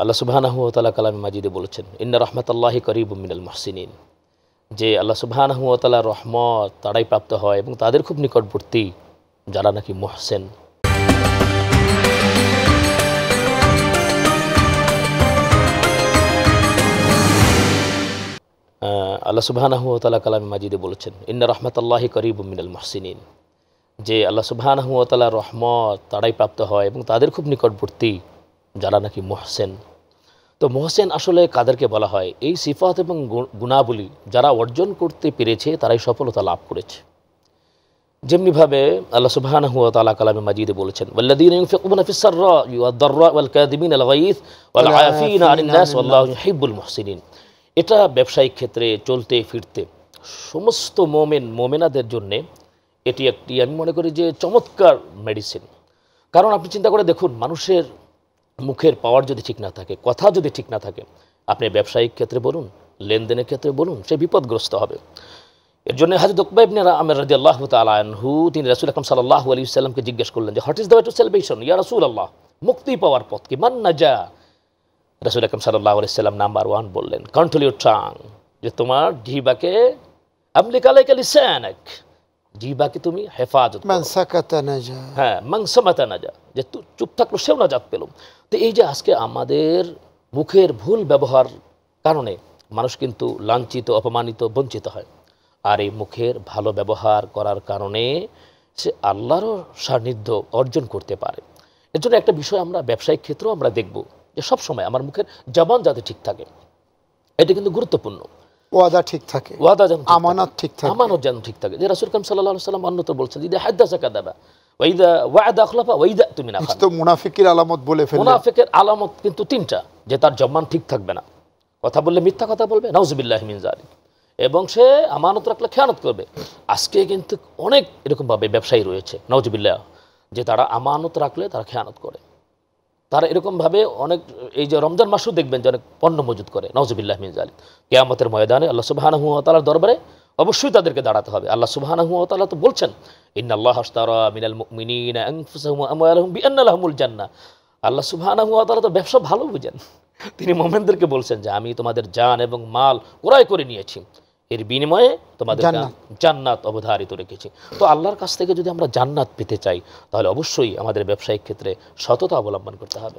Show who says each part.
Speaker 1: আল্লাহ সুবাহানহতালা কালামী মাজিদে বলেছেন ইন্না রহমতাল্লাহি করিব মিনাল মহসিনিন যে আল্লাহ সুবাহানহতালা রহমত তারাই প্রাপ্ত হয় এবং তাদের খুব নিকটবর্তী যারা নাকি মহসেন আল্লাহ সুবাহানহতালা কালামী মাজিদে বলেছেন ইন্না রহমতাল্লাহি করিব মিনাল মহসিনিন যে আল্লাহ সুবাহানহতালা রহমত তারাই প্রাপ্ত হয় এবং তাদের খুব নিকটবর্তী যারা নাকি মোহসেন তো মোহসেন আসলে কাদেরকে বলা হয় এই সিফাত এবং গুণাবলী যারা অর্জন করতে পেরেছে তারাই সফলতা লাভ করেছে যেমনিভাবে আল্লাহ সুবাহান হুয়া তালা কালামে মাজিদে বলেছেন এটা ব্যবসায়িক ক্ষেত্রে চলতে ফিরতে সমস্ত মোমেন মোমেনাদের জন্য এটি একটি আমি মনে করি যে চমৎকার মেডিসিন কারণ আপনি চিন্তা করে দেখুন মানুষের মুখের পাওয়ার যদি ঠিক না থাকে কথা যদি ঠিক না থাকে আপনি ব্যবসায়িক ক্ষেত্রে বলুন লেনদেনের ক্ষেত্রে বলুন সে বিপদগ্রস্ত হবে এর জন্য হাজরত উকবা ইবনে আমের রাজি আল্লাহ তালাহু তিনি রাসুল আকরম সাল্লাহ আলী সাল্লামকে জিজ্ঞেস করলেন যে what is the way to ইয়া রাসুল আল্লাহ মুক্তি পাওয়ার পথ কি মান না যা রাসুল আকরম সাল্লাহ আলি সাল্লাম নাম্বার ওয়ান বললেন কন্ট্রোল ইউর ট্রাং যে তোমার ঢিবাকে আমলিকালাইকালি স্যানাক জিবাকে তুমি হেফাজত হ্যাঁ না যা যে চুপ থাকলো সেও না জাত পেল তো এই যে আজকে আমাদের মুখের ভুল ব্যবহার কারণে মানুষ কিন্তু লাঞ্ছিত অপমানিত বঞ্চিত হয় আর এই মুখের ভালো ব্যবহার করার কারণে সে আল্লাহরও সান্নিধ্য অর্জন করতে পারে এর জন্য একটা বিষয় আমরা ব্যবসায়িক ক্ষেত্রেও আমরা দেখব যে সবসময় আমার মুখের জবান যাতে ঠিক থাকে এটা কিন্তু গুরুত্বপূর্ণ ওয়াদা ঠিক থাকে ওয়াদা যেন আমানত ঠিক থাকে আমানত যেন ঠিক থাকে যে রাসুল কাম সাল্লাহ সাল্লাম অন্যত বলছেন যদি হায়দা জাকা দেবা ওয়াইদা ওয়াদা খলাফা ওয়াইদা তুমি না তো মুনাফিকের আলামত বলে ফেলে মুনাফিকের আলামত কিন্তু তিনটা যে তার জম্মান ঠিক থাকবে না কথা বললে মিথ্যা কথা বলবে নাউজুবিল্লাহ মিন জালিক এবং সে আমানত রাখলে খেয়ানত করবে আজকে কিন্তু অনেক এরকমভাবে ব্যবসায়ী রয়েছে নওজবিল্লাহ যে তারা আমানত রাখলে তারা খেয়ানত করে তারা এরকমভাবে অনেক এই যে রমজান মাসও দেখবেন যে অনেক পণ্য মজুত করে নজবুল্লাহ মিন কেয়ামতের ময়দানে আল্লাহ সুবাহানহু তালার দরবারে অবশ্যই তাদেরকে দাঁড়াতে হবে আল্লাহ সুবাহানহু তালা তো বলছেন ইন্না আল্লাহ হস্তারা মিনাল মিনাল জান্না আল্লাহ সুবাহানহু তালা তো ব্যবসা ভালো বুঝেন তিনি মোমেনদেরকে বলছেন যে আমি তোমাদের জান এবং মাল ক্রয় করে নিয়েছি এর বিনিময়ে তোমাদের জান্নাত অবধারিত রেখেছি তো আল্লাহর কাছ থেকে যদি আমরা জান্নাত পেতে চাই তাহলে অবশ্যই আমাদের ব্যবসায়িক ক্ষেত্রে সততা অবলম্বন করতে হবে